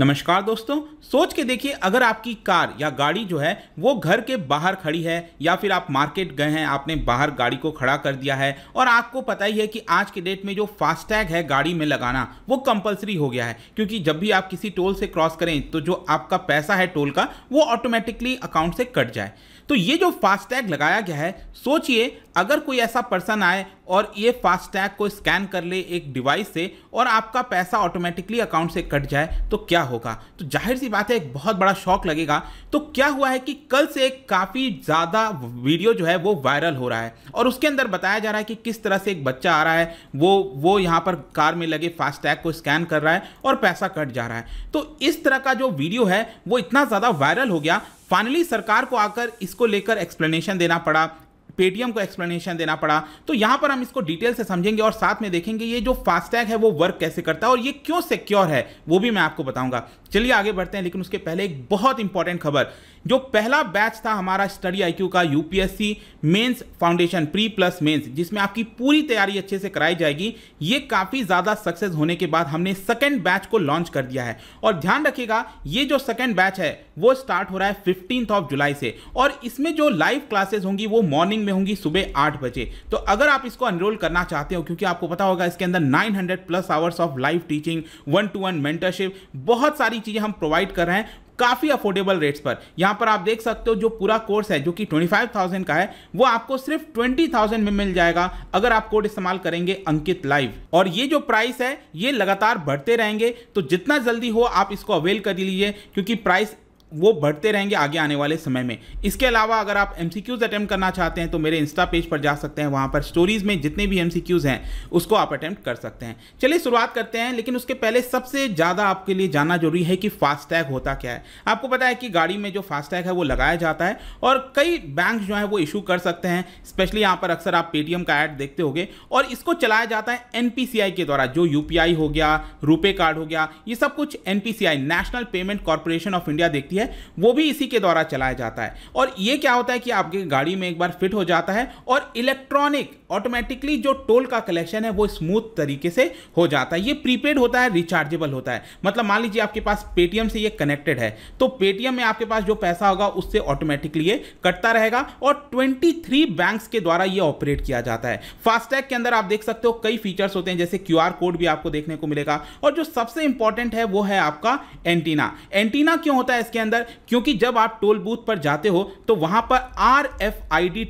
नमस्कार दोस्तों सोच के देखिए अगर आपकी कार या गाड़ी जो है वो घर के बाहर खड़ी है या फिर आप मार्केट गए हैं आपने बाहर गाड़ी को खड़ा कर दिया है और आपको पता ही है कि आज के डेट में जो फास्टैग है गाड़ी में लगाना वो कंपलसरी हो गया है क्योंकि जब भी आप किसी टोल से क्रॉस करें तो जो आपका पैसा है टोल का वो ऑटोमेटिकली अकाउंट से कट जाए तो ये जो फास्टैग लगाया गया है सोचिए अगर कोई ऐसा पर्सन आए और ये फास्टैग को स्कैन कर ले एक डिवाइस से और आपका पैसा ऑटोमेटिकली अकाउंट से कट जाए तो क्या होगा तो जाहिर सी बात है एक बहुत बड़ा शौक लगेगा तो क्या हुआ है कि कल से एक काफ़ी ज़्यादा वीडियो जो है वो वायरल हो रहा है और उसके अंदर बताया जा रहा है कि किस तरह से एक बच्चा आ रहा है वो वो यहाँ पर कार में लगे फास्टैग को स्कैन कर रहा है और पैसा कट जा रहा है तो इस तरह का जो वीडियो है वो इतना ज़्यादा वायरल हो गया फाइनली सरकार को आकर इसको लेकर एक्सप्लेनेशन देना पड़ा पेटीएम को एक्सप्लेनेशन देना पड़ा तो यहां पर हम इसको डिटेल से समझेंगे और साथ में देखेंगे ये जो फास्टैग है वो वर्क कैसे करता है और ये क्यों सिक्योर है वो भी मैं आपको बताऊंगा चलिए आगे बढ़ते हैं लेकिन उसके पहले एक बहुत इंपॉर्टेंट खबर जो पहला बैच था हमारा स्टडी आईक्यू का UPSC mains foundation pre plus mains जिसमें आपकी पूरी तैयारी अच्छे से कराई जाएगी ये काफ़ी ज़्यादा सक्सेस होने के बाद हमने सेकेंड बैच को लॉन्च कर दिया है और ध्यान रखिएगा ये जो सेकेंड बैच है वो स्टार्ट हो रहा है फिफ्टींथ ऑफ जुलाई से और इसमें जो लाइव क्लासेस होंगी वो मॉर्निंग में होंगी सुबह आठ बजे तो अगर आप इसको अनरोल करना चाहते हो क्योंकि आपको पता होगा इसके अंदर 900 plus hours of live teaching one to one mentorship बहुत सारी चीज़ें हम प्रोवाइड कर रहे हैं काफ़ी अफोर्डेबल रेट्स पर यहाँ पर आप देख सकते हो जो पूरा कोर्स है जो कि 25,000 का है वो आपको सिर्फ 20,000 में मिल जाएगा अगर आप कोड इस्तेमाल करेंगे अंकित लाइव और ये जो प्राइस है ये लगातार बढ़ते रहेंगे तो जितना जल्दी हो आप इसको अवेल कर लीजिए क्योंकि प्राइस वो बढ़ते रहेंगे आगे आने वाले समय में इसके अलावा अगर आप एम सी क्यूज़ अटैम्प्ट करना चाहते हैं तो मेरे इंस्टा पेज पर जा सकते हैं वहाँ पर स्टोरीज़ में जितने भी एम सी क्यूज़ हैं उसको आप अटैम्प्ट कर सकते हैं चलिए शुरुआत करते हैं लेकिन उसके पहले सबसे ज़्यादा आपके लिए जानना जरूरी है कि फास्टैग होता क्या है आपको पता है कि गाड़ी में जो फास्टैग है वो लगाया जाता है और कई बैंक जो है वो इशू कर सकते हैं स्पेशली यहाँ पर अक्सर आप पेटीएम का ऐड देखते होंगे और इसको चलाया जाता है एन के द्वारा जो यू हो गया रुपे कार्ड हो गया ये सब कुछ N National Payment Corporation of India देखती है है वो भी इसी के द्वारा चलाया जाता है और ये क्या होता है कि आपकी गाड़ी में एक बार फिट हो जाता है और इलेक्ट्रॉनिक ऑटोमेटिकली जो टोल का कलेक्शन है वो स्मूथ तरीके से हो जाता है ये प्रीपेड होता है रिचार्जेबल होता है मतलब मान लीजिए आपके पास पेटीएम से ये कनेक्टेड है तो पेटीएम में आपके पास जो पैसा होगा उससे ऑटोमेटिकली ये कटता रहेगा और 23 बैंक्स के द्वारा ये ऑपरेट किया जाता है फास्टैग के अंदर आप देख सकते हो कई फीचर्स होते हैं जैसे क्यू कोड भी आपको देखने को मिलेगा और जो सबसे इंपॉर्टेंट है वो है आपका एंटीना एंटीना क्यों होता है इसके अंदर अंदर क्योंकि जब आप टोल बूथ पर जाते हो तो वहां पर आर एफ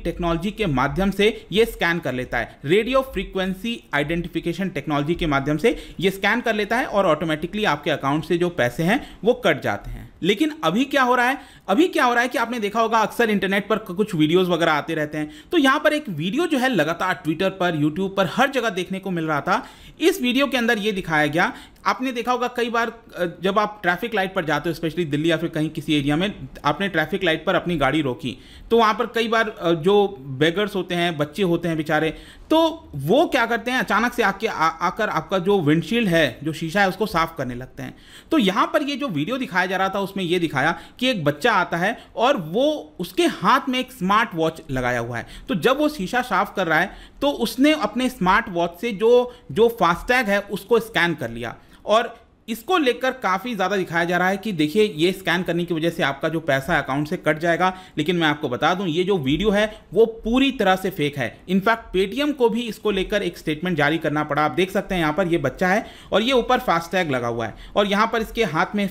टेक्नोलॉजी के माध्यम से यह स्कैन कर लेता है रेडियो फ्रीक्वेंसी आइडेंटिफिकेशन टेक्नोलॉजी के माध्यम से यह स्कैन कर लेता है और ऑटोमेटिकली आपके अकाउंट से जो पैसे हैं वो कट जाते हैं लेकिन अभी क्या हो रहा है अभी क्या हो रहा है कि आपने देखा होगा अक्सर इंटरनेट पर कुछ वीडियोस वगैरह आते रहते हैं तो यहां पर एक वीडियो जो है लगातार ट्विटर पर यूट्यूब पर हर जगह देखने को मिल रहा था इस वीडियो के अंदर यह दिखाया गया आपने देखा होगा कई बार जब आप ट्रैफिक लाइट पर जाते हो स्पेशली दिल्ली या फिर कहीं किसी एरिया में आपने ट्रैफिक लाइट पर अपनी गाड़ी रोकी तो वहां पर कई बार जो बेगर्स होते हैं बच्चे होते हैं बेचारे तो वो क्या करते हैं अचानक से आके आकर आपका जो विंडशील्ड है जो शीशा है उसको साफ करने लगते हैं तो यहां पर ये जो वीडियो दिखाया जा रहा था उसमें यह दिखाया कि एक बच्चा आता है और वो उसके हाथ में एक स्मार्ट वॉच लगाया हुआ है तो जब वो शीशा साफ कर रहा है तो उसने अपने स्मार्ट वॉच से जो जो फास्टैग है उसको स्कैन कर लिया और इसको लेकर काफ़ी ज़्यादा दिखाया जा रहा है कि देखिए ये स्कैन करने की वजह से आपका जो पैसा अकाउंट से कट जाएगा लेकिन मैं आपको बता दूं ये जो वीडियो है वो पूरी तरह से फेक है इनफैक्ट पेटीएम को भी इसको लेकर एक स्टेटमेंट जारी करना पड़ा आप देख सकते हैं यहाँ पर ये बच्चा है और ये ऊपर फास्टैग लगा हुआ है और यहाँ पर इसके हाथ में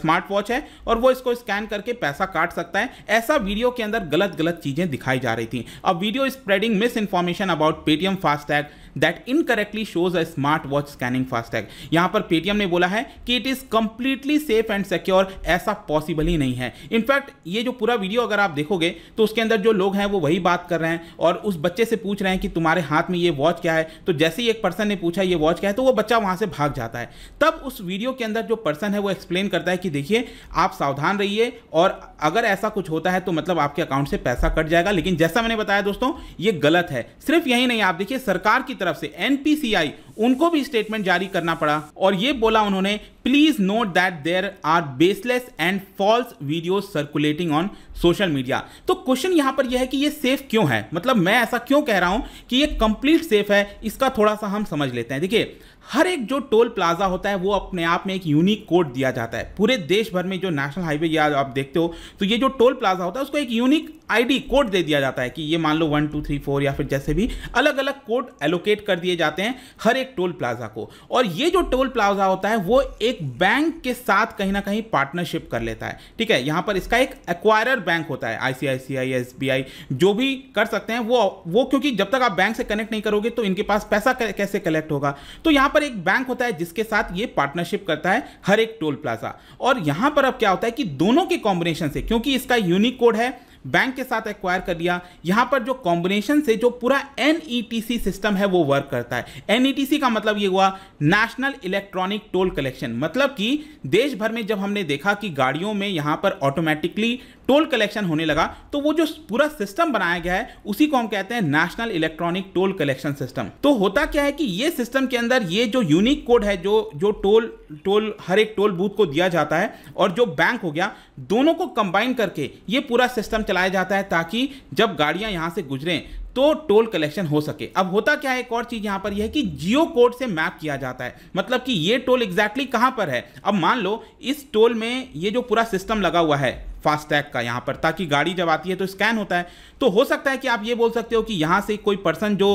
स्मार्ट वॉच है और वो इसको स्कैन करके पैसा काट सकता है ऐसा वीडियो के अंदर गलत गलत चीज़ें दिखाई जा रही थी अब video spreading misinformation about Paytm FASTag that incorrectly shows a smart watch scanning FASTag यहां पर पेटीएम ने बोला है कि it is completely safe and secure ऐसा पॉसिबल ही नहीं है इनफैक्ट ये जो पूरा वीडियो अगर आप देखोगे तो उसके अंदर जो लोग हैं वो वही बात कर रहे हैं और उस बच्चे से पूछ रहे हैं कि तुम्हारे हाथ में ये वॉच क्या है तो जैसे ही एक पर्सन ने पूछा ये वॉच क्या है तो वो बच्चा वहां से भाग जाता है तब उस वीडियो के अंदर जो पर्सन है वो एक्सप्लेन करता है कि देखिए आप सावधान रहिए और अगर ऐसा कुछ होता है तो मतलब आपके अकाउंट से पैसा कट जाएगा लेकिन जैसा मैंने बताया दोस्तों ये गलत है सिर्फ यही नहीं आप देखिए सरकार की तरफ से एनपीसीआई उनको भी स्टेटमेंट जारी करना पड़ा और ये बोला उन्होंने please note that there are baseless and false video circulating on social media तो क्वेश्चन यहां पर यह है कि ये सेफ क्यों है मतलब मैं ऐसा क्यों कह रहा हूं कि ये कंप्लीट सेफ है इसका थोड़ा सा हम समझ लेते हैं देखिए हर एक जो टोल प्लाजा होता है वो अपने आप में एक यूनिक कोड दिया जाता है पूरे देश भर में जो नेशनल हाईवे या आप देखते हो तो ये जो टोल प्लाजा होता है उसको एक यूनिक आईडी कोड दे दिया जाता है कि ये मान लो वन टू थ्री फोर या फिर जैसे भी अलग अलग कोड एलोकेट कर दिए जाते हैं हर एक टोल प्लाजा को और ये जो टोल प्लाजा होता है वो एक बैंक के साथ कहीं ना कहीं पार्टनरशिप कर लेता है ठीक है यहां पर इसका एक एक्वायरर बैंक होता है आईसीआईसीआई एसबीआई जो भी कर सकते हैं वो वो क्योंकि जब तक आप बैंक से कनेक्ट नहीं करोगे तो इनके पास पैसा कैसे कलेक्ट होगा तो यहां पर एक बैंक होता है जिसके साथ ये पार्टनरशिप करता है हर एक टोल प्लाजा और यहां पर अब क्या होता है कि दोनों के कॉम्बिनेशन से क्योंकि इसका यूनिक कोड है बैंक के साथ एक्वायर कर लिया यहां पर जो कॉम्बिनेशन से जो पूरा एन सिस्टम e है वो वर्क करता है एन e का मतलब ये हुआ नेशनल इलेक्ट्रॉनिक टोल कलेक्शन मतलब कि देश भर में जब हमने देखा कि गाड़ियों में यहां पर ऑटोमेटिकली टोल कलेक्शन होने लगा तो वो जो पूरा सिस्टम बनाया गया है उसी को हम कहते हैं national electronic toll collection system तो होता क्या है कि ये सिस्टम के अंदर ये जो यूनिक कोड है जो जो टोल टोल हर एक टोल बूथ को दिया जाता है और जो बैंक हो गया दोनों को कंबाइन करके ये पूरा सिस्टम चलाया जाता है ताकि जब गाड़ियां यहां से गुजरें तो टोल कलेक्शन हो सके अब होता क्या है एक और चीज़ यहाँ पर यह है कि जियो कोड से मैप किया जाता है मतलब कि ये टोल एग्जैक्टली exactly कहाँ पर है अब मान लो इस टोल में ये जो पूरा सिस्टम लगा हुआ है फास्टैग का यहाँ पर ताकि गाड़ी जब आती है तो स्कैन होता है तो हो सकता है कि आप ये बोल सकते हो कि यहाँ से कोई पर्सन जो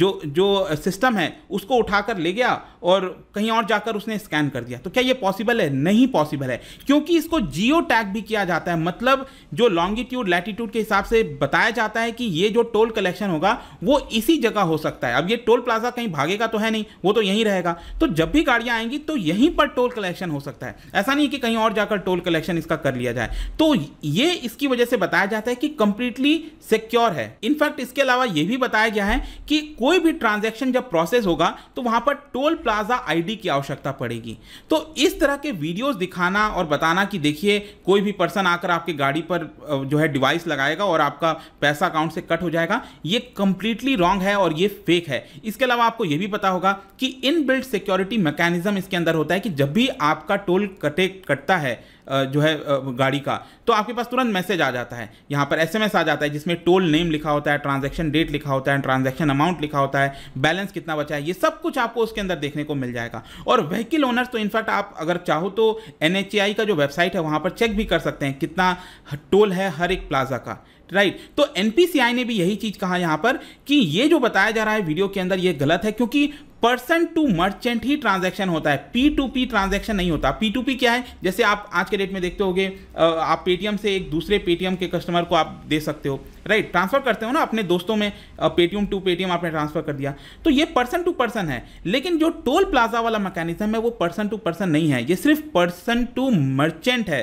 जो जो सिस्टम है उसको उठाकर ले गया और कहीं और जाकर उसने स्कैन कर दिया तो क्या ये पॉसिबल है नहीं पॉसिबल है क्योंकि इसको जियो टैग भी किया जाता है मतलब जो लॉन्गिट्यूड लैटिट्यूड के हिसाब से बताया जाता है कि ये जो टोल कलेक्शन होगा वो इसी जगह हो सकता है अब ये टोल प्लाजा कहीं भागेगा तो है नहीं वो तो यहीं रहेगा तो जब भी गाड़ियाँ आएंगी तो यहीं पर टोल कलेक्शन हो सकता है ऐसा नहीं कि कहीं और जाकर टोल कलेक्शन इसका कर लिया जाए तो ये इसकी वजह से बताया जाता है कि कंप्लीटली सिक्योर है इनफैक्ट इसके अलावा यह भी बताया गया है कि कोई भी ट्रांजैक्शन जब प्रोसेस होगा तो वहां पर टोल प्लाजा आईडी की आवश्यकता पड़ेगी तो इस तरह के वीडियोस दिखाना और बताना कि देखिए कोई भी पर्सन आकर आपकी गाड़ी पर जो है डिवाइस लगाएगा और आपका पैसा अकाउंट से कट हो जाएगा ये कंप्लीटली रॉन्ग है और ये फेक है इसके अलावा आपको यह भी पता होगा कि इन सिक्योरिटी मैकेनिज्म इसके अंदर होता है कि जब भी आपका टोल कटे कटता है जो है गाड़ी का तो आपके पास तुरंत मैसेज आ जाता है यहाँ पर एसएमएस आ जाता है जिसमें टोल नेम लिखा होता है ट्रांजैक्शन डेट लिखा होता है ट्रांजैक्शन अमाउंट लिखा होता है बैलेंस कितना बचा है ये सब कुछ आपको उसके अंदर देखने को मिल जाएगा और व्हीकल ओनर्स तो इनफैक्ट आप अगर चाहो तो एन का जो वेबसाइट है वहाँ पर चेक भी कर सकते हैं कितना टोल है हर एक प्लाजा का राइट तो एनपीसीआई ने भी यही चीज कहा यहां पर कि ये जो बताया जा रहा है वीडियो के अंदर ये गलत है क्योंकि पर्सन टू मर्चेंट ही ट्रांजैक्शन होता है पी टू पी ट्रांजेक्शन नहीं होता पी टू पी क्या है जैसे आप आज के डेट में देखते होगे आप पेटीएम से एक दूसरे पेटीएम के कस्टमर को आप दे सकते हो राइट ट्रांसफर करते हो ना अपने दोस्तों में पेटीएम टू पेटीएम आपने ट्रांसफर कर दिया तो ये पर्सन टू पर्सन है लेकिन जो टोल प्लाजा वाला मैकेनिज्म है वो पर्सन टू पर्सन नहीं है ये सिर्फ पर्सन टू मर्चेंट है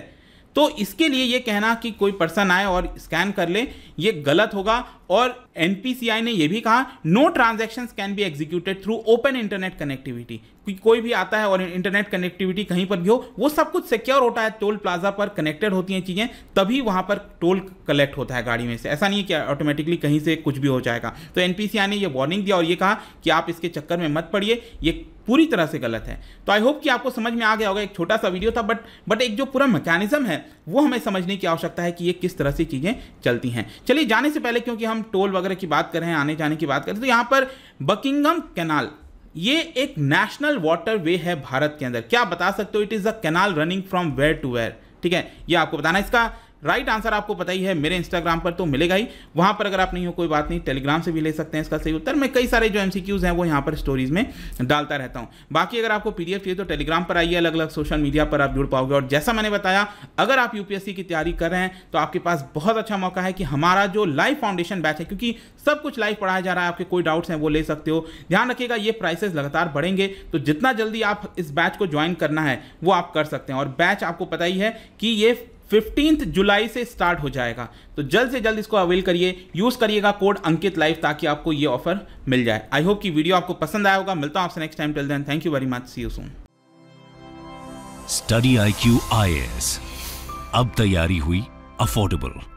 तो इसके लिए ये कहना कि कोई पर्सन आए और स्कैन कर ले ये गलत होगा और एनपीसीआई ने यह भी कहा no transaction can be executed through open internet connectivity कोई भी आता है और इंटरनेट कनेक्टिविटी कहीं पर भी हो वो सब कुछ सिक्योर होता है टोल प्लाजा पर कनेक्टेड होती हैं चीज़ें तभी वहां पर टोल कलेक्ट होता है गाड़ी में से ऐसा नहीं है कि ऑटोमेटिकली कहीं से कुछ भी हो जाएगा तो एनपीसीआई ने यह वार्निंग दिया और ये कहा कि आप इसके चक्कर में मत पड़िए ये पूरी तरह से गलत है तो आई होप कि आपको समझ में आ गया होगा एक छोटा सा वीडियो था बट बट एक जो पूरा मैकेनिज्म है वो हमें समझने की आवश्यकता है कि ये किस तरह से चीज़ें चलती हैं चलिए जाने से पहले क्योंकि हम टोल वगैरह की बात कर रहे हैं आने जाने की बात करें तो यहाँ पर बकिंगम कैनाल ये एक नेशनल वाटर वे है भारत के अंदर क्या बता सकते हो it is a canal running from where to where ठीक है ये आपको बताना इसका राइट आंसर आपको पता ही है मेरे इंस्टाग्राम पर तो मिलेगा ही वहां पर अगर आप नहीं हो कोई बात नहीं टेलीग्राम से भी ले सकते हैं इसका सही उत्तर मैं कई सारे जो एमसीक्यूज हैं वो यहाँ पर स्टोरीज में डालता रहता हूँ बाकी अगर आपको पीडीएफ चाहिए तो टेलीग्राम पर आइए अलग अलग सोशल मीडिया पर आप जुड़ पाओगे और जैसा मैंने बताया अगर आप यूपीएससी की तैयारी कर रहे हैं तो आपके पास बहुत अच्छा मौका है कि हमारा जो लाइव फाउंडेशन बैच है क्योंकि सब कुछ लाइव पढ़ाया जा रहा है आपके कोई डाउट्स हैं वो ले सकते हो ध्यान रखिएगा ये प्राइसेस लगातार बढ़ेंगे तो जितना जल्दी आप इस बैच को ज्वाइन करना है वो आप कर सकते हैं और बैच आपको पता ही है कि ये फिफ्टींथ जुलाई से स्टार्ट हो जाएगा तो जल्द से जल्द इसको अवेल करिए यूज़ करिएगा कोड अंकित लाइव ताकि आपको ये ऑफर मिल जाए आई होप कि वीडियो आपको पसंद आया होगा मिलता हूँ आपसे next time till then thank you very much see you soon study I Q I S अब तैयारी हुई अफोर्डेबल